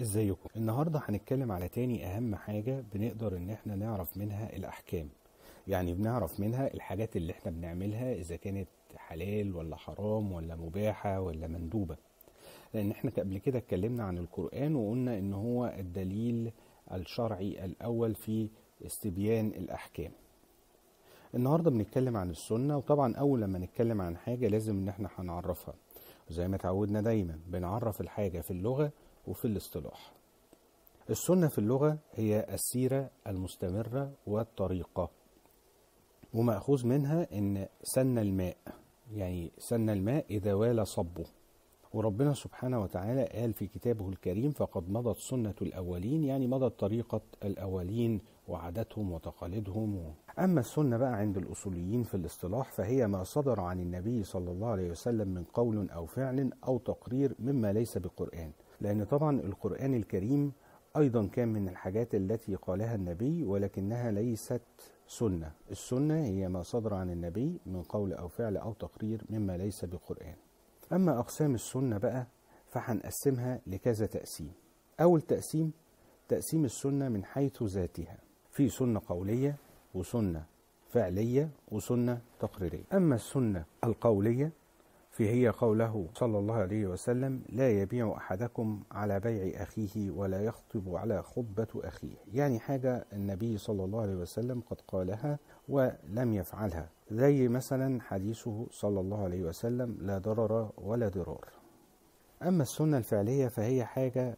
ازيكم النهارده هنتكلم على تاني اهم حاجه بنقدر ان احنا نعرف منها الاحكام يعني بنعرف منها الحاجات اللي احنا بنعملها اذا كانت حلال ولا حرام ولا مباحه ولا مندوبه لان احنا قبل كده اتكلمنا عن القران وقلنا ان هو الدليل الشرعي الاول في استبيان الاحكام النهارده بنتكلم عن السنه وطبعا اول لما نتكلم عن حاجه لازم ان احنا هنعرفها زي ما تعودنا دايما بنعرف الحاجه في اللغه وفي الاصطلاح السنة في اللغة هي السيرة المستمرة والطريقة ومأخوذ منها إن سن الماء يعني سن الماء إذا وال صبه وربنا سبحانه وتعالى قال في كتابه الكريم فقد مضت سنة الأولين يعني مضت طريقة الأولين وعاداتهم وتقاليدهم و... أما السنة بقى عند الأصوليين في الاصطلاح فهي ما صدر عن النبي صلى الله عليه وسلم من قول أو فعل أو تقرير مما ليس بقرآن لأن طبعا القرآن الكريم أيضا كان من الحاجات التي قالها النبي ولكنها ليست سنة السنة هي ما صدر عن النبي من قول أو فعل أو تقرير مما ليس بقرآن أما أقسام السنة بقى فهنقسمها لكذا تقسيم أول تقسيم تقسيم السنة من حيث ذاتها في سنة قولية وسنة فعلية وسنة تقريرية أما السنة القولية فهي قوله صلى الله عليه وسلم لا يبيع أحدكم على بيع أخيه ولا يخطب على خطبة أخيه يعني حاجة النبي صلى الله عليه وسلم قد قالها ولم يفعلها زي مثلا حديثه صلى الله عليه وسلم لا ضرر ولا ضرار أما السنة الفعلية فهي حاجة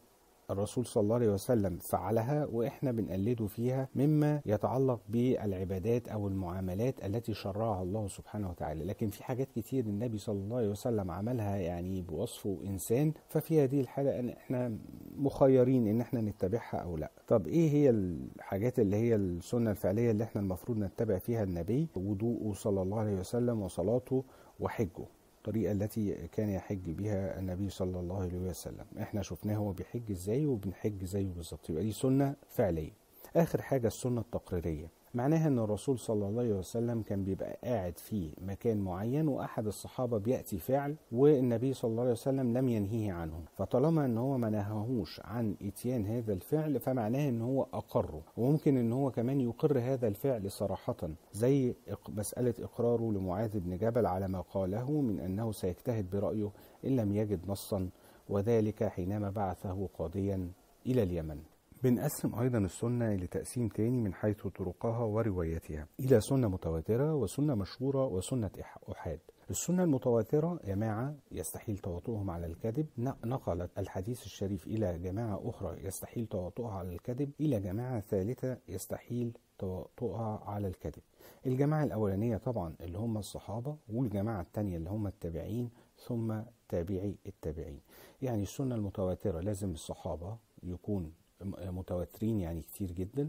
الرسول صلى الله عليه وسلم فعلها واحنا بنقلده فيها مما يتعلق بالعبادات او المعاملات التي شرعها الله سبحانه وتعالى لكن في حاجات كتير النبي صلى الله عليه وسلم عملها يعني بوصفه انسان ففي هذه الحاله ان احنا مخيرين ان احنا نتبعها او لا طب ايه هي الحاجات اللي هي السنه الفعليه اللي احنا المفروض نتبع فيها النبي وضوءه صلى الله عليه وسلم وصلاته وحجه الطريقة التي كان يحج بها النبي صلى الله عليه وسلم احنا شفناه هو بيحج ازاي وبنحج زيه بالظبط يبقى دي سنة فعلية اخر حاجة السنة التقريرية معناها ان الرسول صلى الله عليه وسلم كان بيبقى قاعد في مكان معين واحد الصحابه بياتي فعل والنبي صلى الله عليه وسلم لم ينهيه عنه فطالما ان هو ما نهاهوش عن اتيان هذا الفعل فمعناه ان هو اقره وممكن ان هو كمان يقر هذا الفعل صراحه زي مساله اقراره لمعاذ بن جبل على ما قاله من انه سيجتهد برايه ان لم يجد نصا وذلك حينما بعثه قاضيا الى اليمن بنقسم أيضا السنة لتقسيم تاني من حيث طرقها وروايتها إلى سنة متواترة وسنة مشهورة وسنة أحاد السنة المتواترة جماعة يستحيل تواطؤهم على الكذب نقلت الحديث الشريف إلى جماعة أخرى يستحيل تواطؤها على الكذب إلى جماعة ثالثة يستحيل تواطؤها على الكذب الجماعة الأولانية طبعا اللي هم الصحابة والجماعة الثانية اللي هم التابعين ثم تابعي التابعين يعني السنة المتواترة لازم الصحابة يكون متواترين يعني كتير جدا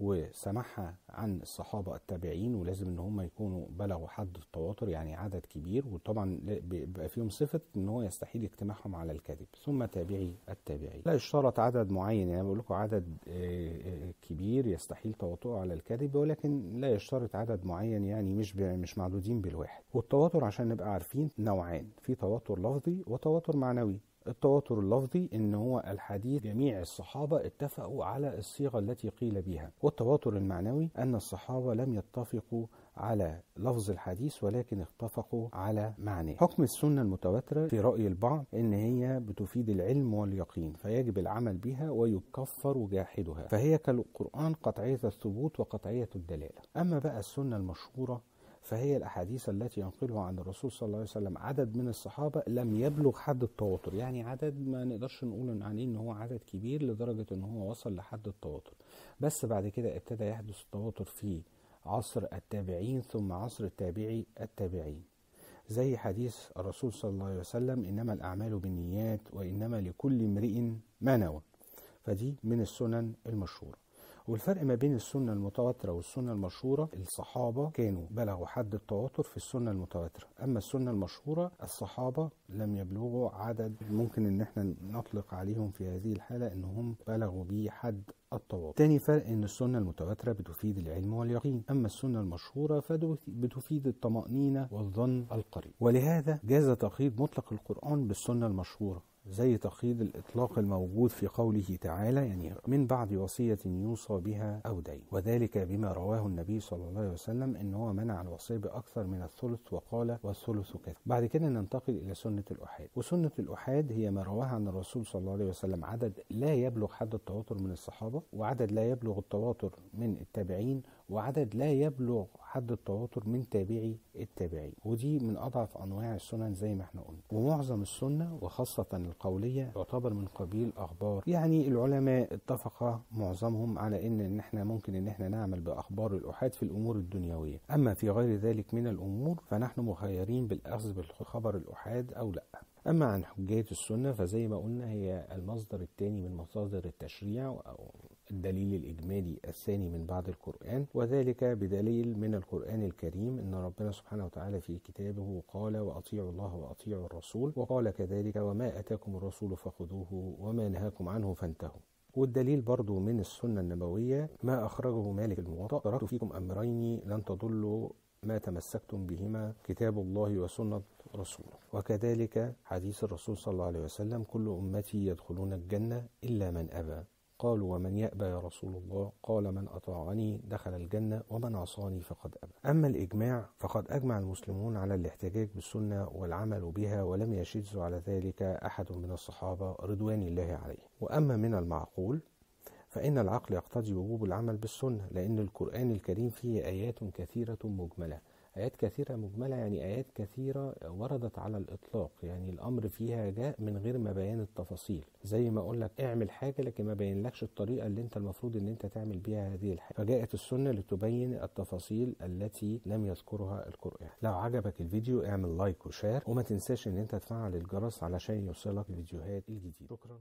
وسماعها عن الصحابة التابعين ولازم ان هم يكونوا بلغوا حد التواتر يعني عدد كبير وطبعا بيبقى فيهم صفة ان هو يستحيل اجتماعهم على الكذب ثم تابعي التابعي لا اشترط عدد معين يعني بقول لكم عدد آه، آه، كبير يستحيل تواطؤه على الكذب ولكن لا يشترط عدد معين يعني مش مش معدودين بالواحد والتواتر عشان نبقى عارفين نوعان في تواتر لفظي وتواتر معنوي التواتر اللفظي ان هو الحديث جميع الصحابه اتفقوا على الصيغه التي قيل بها والتواتر المعنوي ان الصحابه لم يتفقوا على لفظ الحديث ولكن اتفقوا على معناه حكم السنة المتواترة في رأي البعض ان هي بتفيد العلم واليقين فيجب العمل بها ويكفر جاحدها فهي كالقرآن قطعية الثبوت وقطعية الدلالة اما بقى السنة المشهورة فهي الأحاديث التي ينقلها عن الرسول صلى الله عليه وسلم عدد من الصحابة لم يبلغ حد التواتر يعني عدد ما نقدرش نقول عليه إن هو عدد كبير لدرجة إن هو وصل لحد التواتر بس بعد كده ابتدى يحدث التواتر في عصر التابعين ثم عصر التابعي التابعين زي حديث الرسول صلى الله عليه وسلم إنما الأعمال بالنيات وإنما لكل امرئ ما نوى فدي من السنن المشهوره والفرق ما بين السنة المتواترة والسنة المشهورة الصحابة كانوا بلغوا حد التواتر في السنة المتواترة أما السنة المشهورة الصحابة لم يبلغوا عدد ممكن ان احنا نطلق عليهم في هذه الحالة انهم بلغوا به حد التواتر تاني فرق ان السنة المتواترة بتفيد العلم واليقين اما السنة المشهورة فبتفيد الطمأنينة والظن القريب ولهذا جاز تقييد مطلق القرآن بالسنة المشهورة زي تقييد الإطلاق الموجود في قوله تعالى يعني من بعد وصية يوصى بها أو دين وذلك بما رواه النبي صلى الله عليه وسلم أن هو منع الوصية بأكثر من الثلث وقال والثلث كثير بعد كده ننتقل إلى سنة الأحاد وسنة الأحاد هي ما رواها عن الرسول صلى الله عليه وسلم عدد لا يبلغ حد التواتر من الصحابة وعدد لا يبلغ التواتر من التابعين وعدد لا يبلغ حد التواتر من تابعي التابعي ودي من أضعف أنواع السنن زي ما احنا قلنا ومعظم السنة وخاصة القولية تعتبر من قبيل أخبار يعني العلماء اتفق معظمهم على إن, إن احنا ممكن إن احنا نعمل بأخبار الأحاد في الأمور الدنيوية أما في غير ذلك من الأمور فنحن مخيرين بالأخذ بالخبر الأحاد أو لأ أما عن حجية السنة فزي ما قلنا هي المصدر الثاني من مصادر التشريع أو الدليل الإجمالي الثاني من بعد القرآن وذلك بدليل من القرآن الكريم أن ربنا سبحانه وتعالى في كتابه قال وأطيعوا الله وأطيعوا الرسول وقال كذلك وما أتاكم الرسول فخذوه وما نهاكم عنه فانتهوا والدليل برضو من السنة النبوية ما أخرجه مالك الموطأ تركت فيكم أمرين لن تضلوا ما تمسكتم بهما كتاب الله وسنة رسوله وكذلك حديث الرسول صلى الله عليه وسلم كل أمتي يدخلون الجنة إلا من أبى قالوا ومن يأبى يا رسول الله قال من أطاعني دخل الجنة ومن عصاني فقد أبى أما الإجماع فقد أجمع المسلمون على الاحتجاج بالسنة والعمل بها ولم يشذ على ذلك أحد من الصحابة رضوان الله عليه وأما من المعقول فإن العقل يقتضي وجوب العمل بالسنة لأن القرآن الكريم فيه آيات كثيرة مجملة آيات كثيرة مجملة يعني آيات كثيرة وردت على الإطلاق يعني الأمر فيها جاء من غير ما بيان التفاصيل زي ما أقول لك اعمل حاجة لكن ما بينلكش الطريقة اللي أنت المفروض أن أنت تعمل بيها هذه الحاجة فجاءت السنة لتبين التفاصيل التي لم يذكرها القرآن لو عجبك الفيديو اعمل لايك وشير وما تنساش أن أنت تفعل الجرس علشان يوصلك الفيديوهات الجديدة شكرا